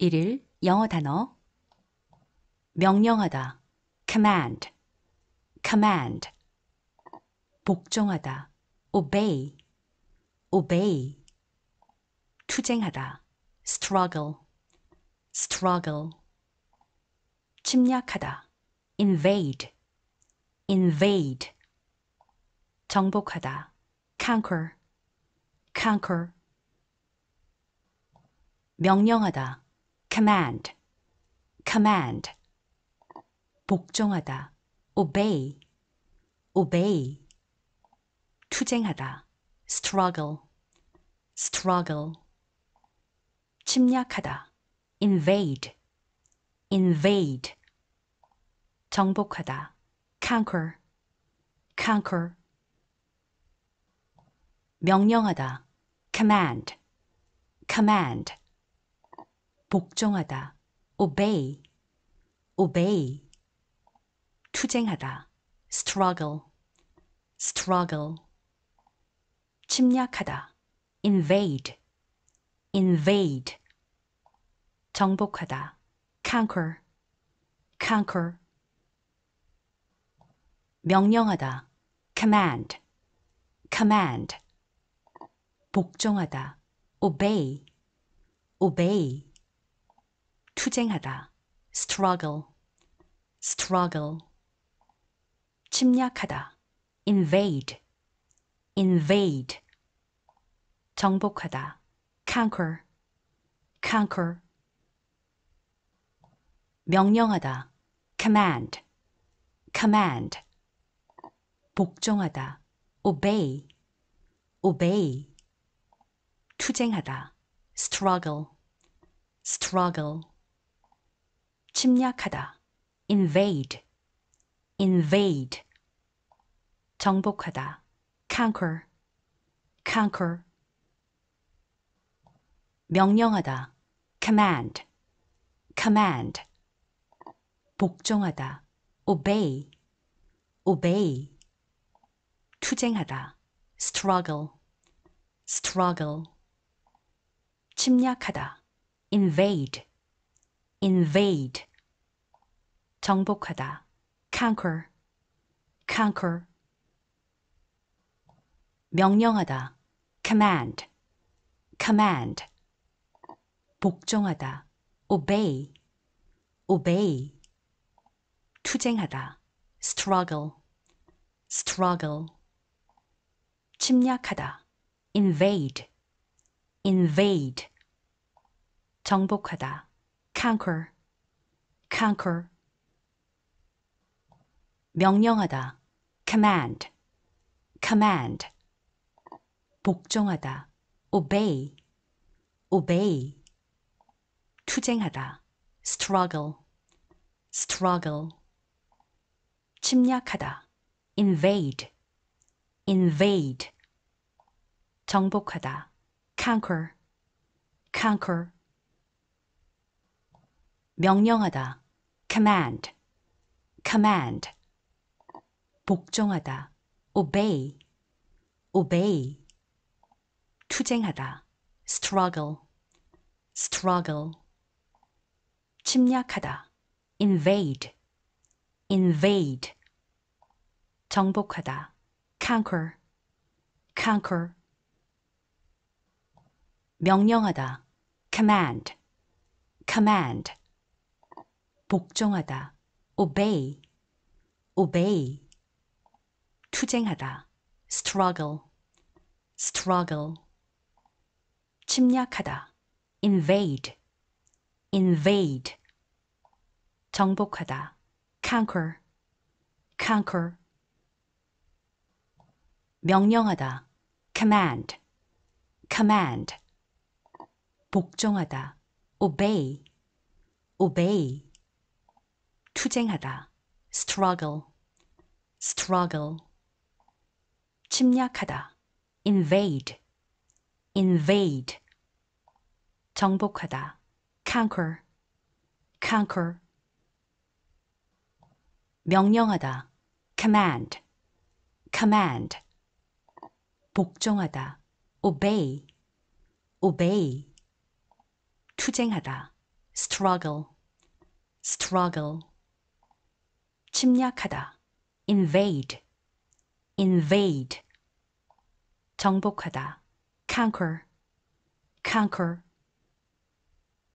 1일 영어 단어 명령하다 command command 복종하다 obey obey 투쟁하다 struggle struggle 침략하다 invade invade 정복하다 conquer conquer 명령하다 command, command. 복종하다, obey, obey. 투쟁하다, struggle, struggle. 침략하다, invade, invade. 정복하다, conquer, conquer. 명령하다, command, command. 복종하다 obey obey 투쟁하다 struggle struggle 침략하다 invade invade 정복하다 conquer conquer 명령하다 command command 복종하다 obey obey 투쟁하다. struggle, struggle. 침략하다. invade, invade. 정복하다. conquer, conquer. 명령하다. command, command. 복종하다. obey, obey. 투쟁하다. struggle, struggle. 침략하다 invade invade 정복하다 conquer conquer 명령하다 command command 복종하다 obey obey 투쟁하다 struggle struggle 침략하다 invade invade 정복하다 conquer conquer 명령하다 command command 복종하다 obey obey 투쟁하다 struggle struggle 침략하다 invade invade 정복하다 conquer, conquer. 명령하다, command, command. 복종하다, obey, obey. 투쟁하다, struggle, struggle. 침략하다, invade, invade. 정복하다, conquer, conquer. 명령하다. command, command. 복종하다. obey, obey. 투쟁하다. struggle, struggle. 침략하다. invade, invade. 정복하다. conquer, conquer. 명령하다. command, command. 복종하다 obey obey 투쟁하다 struggle struggle 침략하다 invade invade 정복하다 conquer conquer 명령하다 command command 복종하다 obey obey 투쟁하다 struggle struggle 침략하다 invade invade 정복하다 conquer conquer 명령하다 command command 복종하다 obey obey 투쟁하다 struggle struggle 침략하다 invade invade 정복하다 conquer conquer